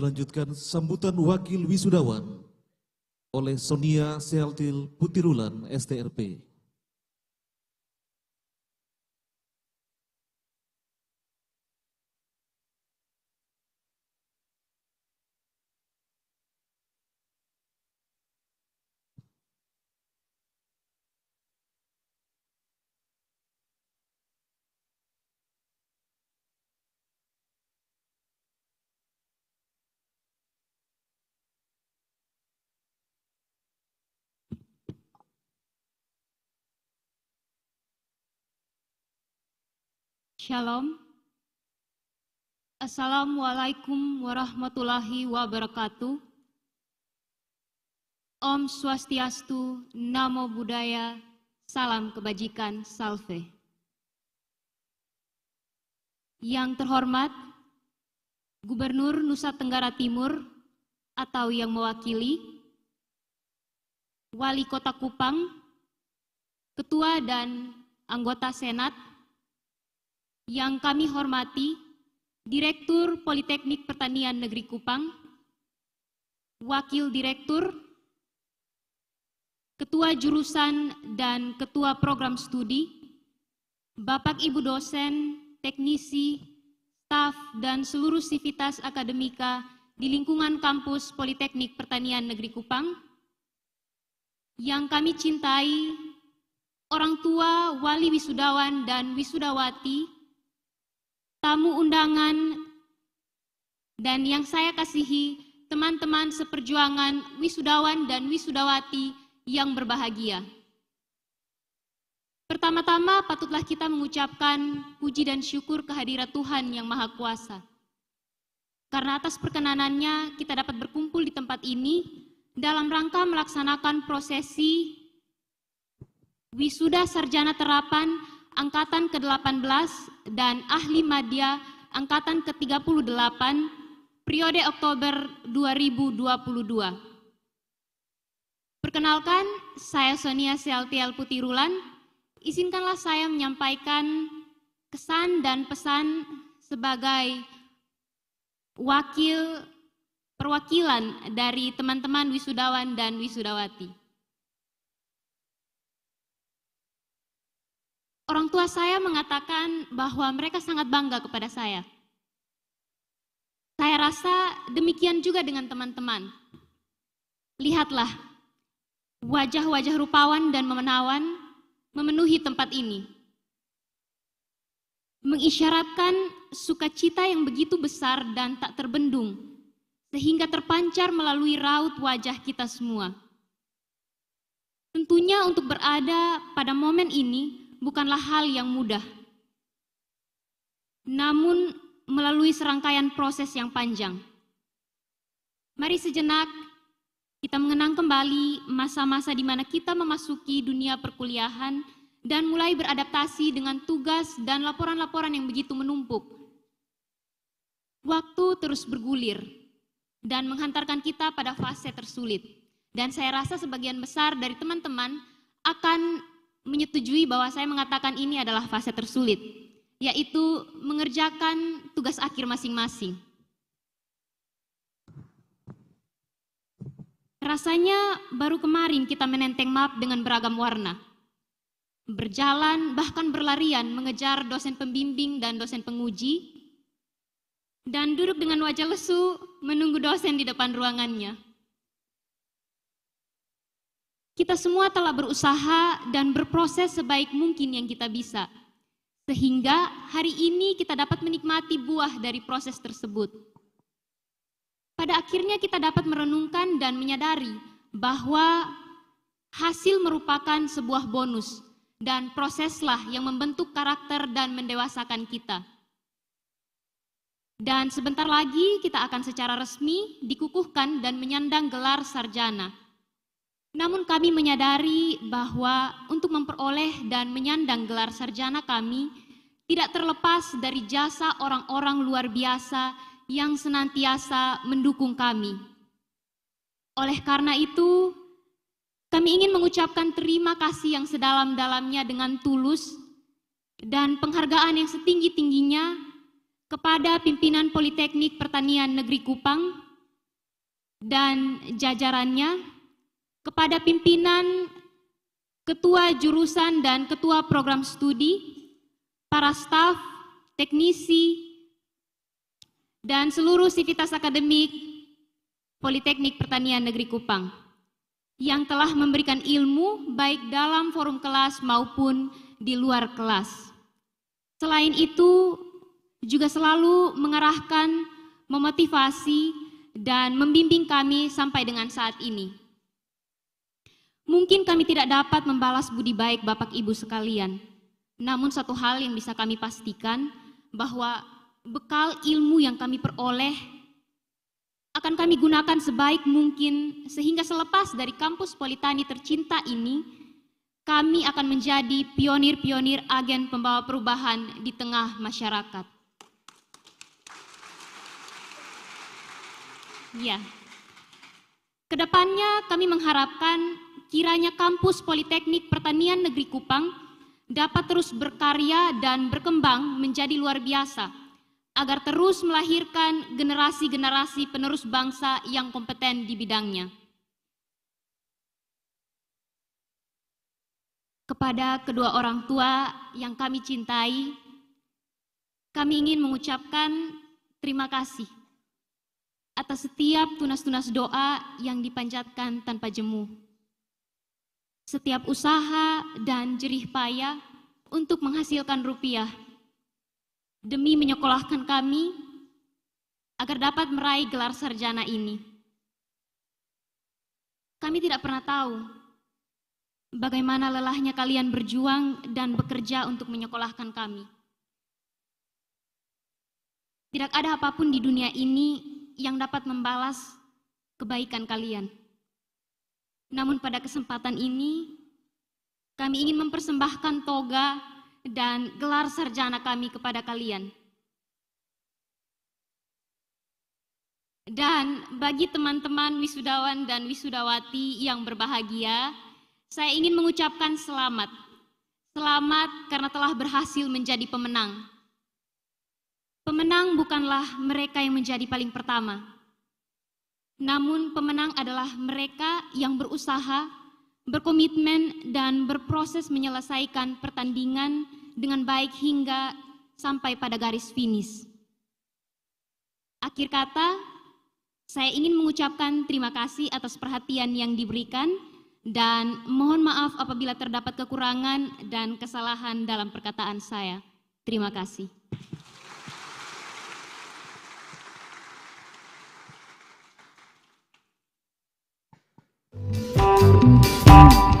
kita lanjutkan sambutan Wakil Wisudawan oleh Sonia Seltil Putirulan STRP. Shalom. Assalamualaikum warahmatullahi wabarakatuh. Om Swastiastu, Namo Buddhaya, Salam Kebajikan, Salve. Yang terhormat, Gubernur Nusa Tenggara Timur atau yang mewakili, Wali Kota Kupang, Ketua dan anggota Senat yang kami hormati Direktur Politeknik Pertanian Negeri Kupang, Wakil Direktur, Ketua Jurusan dan Ketua Program Studi, Bapak Ibu dosen, teknisi, staf, dan seluruh sivitas akademika di lingkungan kampus Politeknik Pertanian Negeri Kupang, yang kami cintai, orang tua, wali wisudawan dan wisudawati, tamu undangan, dan yang saya kasihi, teman-teman seperjuangan, wisudawan dan wisudawati yang berbahagia. Pertama-tama patutlah kita mengucapkan puji dan syukur kehadirat Tuhan yang Maha Kuasa. Karena atas perkenanannya kita dapat berkumpul di tempat ini dalam rangka melaksanakan prosesi wisuda sarjana terapan Angkatan ke-18 dan ahli madya Angkatan ke-38 periode Oktober 2022. Perkenalkan, saya Sonia Seltiel Putirulan. Izinkanlah saya menyampaikan kesan dan pesan sebagai wakil perwakilan dari teman-teman wisudawan dan wisudawati. orang tua saya mengatakan bahwa mereka sangat bangga kepada saya. Saya rasa demikian juga dengan teman-teman. Lihatlah, wajah-wajah rupawan dan memenawan memenuhi tempat ini. Mengisyaratkan sukacita yang begitu besar dan tak terbendung, sehingga terpancar melalui raut wajah kita semua. Tentunya untuk berada pada momen ini bukanlah hal yang mudah. Namun melalui serangkaian proses yang panjang. Mari sejenak kita mengenang kembali masa-masa di mana kita memasuki dunia perkuliahan dan mulai beradaptasi dengan tugas dan laporan-laporan yang begitu menumpuk. Waktu terus bergulir dan menghantarkan kita pada fase tersulit. Dan saya rasa sebagian besar dari teman-teman akan menyetujui bahwa saya mengatakan ini adalah fase tersulit, yaitu mengerjakan tugas akhir masing-masing. Rasanya baru kemarin kita menenteng map dengan beragam warna. Berjalan, bahkan berlarian mengejar dosen pembimbing dan dosen penguji, dan duduk dengan wajah lesu menunggu dosen di depan ruangannya. Kita semua telah berusaha dan berproses sebaik mungkin yang kita bisa, sehingga hari ini kita dapat menikmati buah dari proses tersebut. Pada akhirnya, kita dapat merenungkan dan menyadari bahwa hasil merupakan sebuah bonus, dan proseslah yang membentuk karakter dan mendewasakan kita. Dan sebentar lagi kita akan secara resmi dikukuhkan dan menyandang gelar sarjana namun kami menyadari bahwa untuk memperoleh dan menyandang gelar sarjana kami tidak terlepas dari jasa orang-orang luar biasa yang senantiasa mendukung kami. Oleh karena itu, kami ingin mengucapkan terima kasih yang sedalam-dalamnya dengan tulus dan penghargaan yang setinggi-tingginya kepada pimpinan Politeknik Pertanian Negeri Kupang dan jajarannya kepada pimpinan ketua jurusan dan ketua program studi, para staf, teknisi, dan seluruh sivitas akademik Politeknik Pertanian Negeri Kupang yang telah memberikan ilmu baik dalam forum kelas maupun di luar kelas. Selain itu, juga selalu mengarahkan, memotivasi, dan membimbing kami sampai dengan saat ini. Mungkin kami tidak dapat membalas budi baik Bapak Ibu sekalian. Namun satu hal yang bisa kami pastikan bahwa bekal ilmu yang kami peroleh akan kami gunakan sebaik mungkin sehingga selepas dari kampus Politani tercinta ini kami akan menjadi pionir-pionir agen pembawa perubahan di tengah masyarakat. Ya. Kedepannya kami mengharapkan kiranya kampus Politeknik Pertanian Negeri Kupang dapat terus berkarya dan berkembang menjadi luar biasa, agar terus melahirkan generasi-generasi penerus bangsa yang kompeten di bidangnya. Kepada kedua orang tua yang kami cintai, kami ingin mengucapkan terima kasih atas setiap tunas-tunas doa yang dipanjatkan tanpa jemu setiap usaha dan jerih payah untuk menghasilkan rupiah demi menyekolahkan kami agar dapat meraih gelar sarjana ini. Kami tidak pernah tahu bagaimana lelahnya kalian berjuang dan bekerja untuk menyekolahkan kami. Tidak ada apapun di dunia ini yang dapat membalas kebaikan kalian. Namun pada kesempatan ini, kami ingin mempersembahkan toga dan gelar sarjana kami kepada kalian. Dan bagi teman-teman wisudawan dan wisudawati yang berbahagia, saya ingin mengucapkan selamat. Selamat karena telah berhasil menjadi pemenang. Pemenang bukanlah mereka yang menjadi paling pertama, namun pemenang adalah mereka yang berusaha, berkomitmen, dan berproses menyelesaikan pertandingan dengan baik hingga sampai pada garis finish. Akhir kata, saya ingin mengucapkan terima kasih atas perhatian yang diberikan dan mohon maaf apabila terdapat kekurangan dan kesalahan dalam perkataan saya. Terima kasih. Thank you.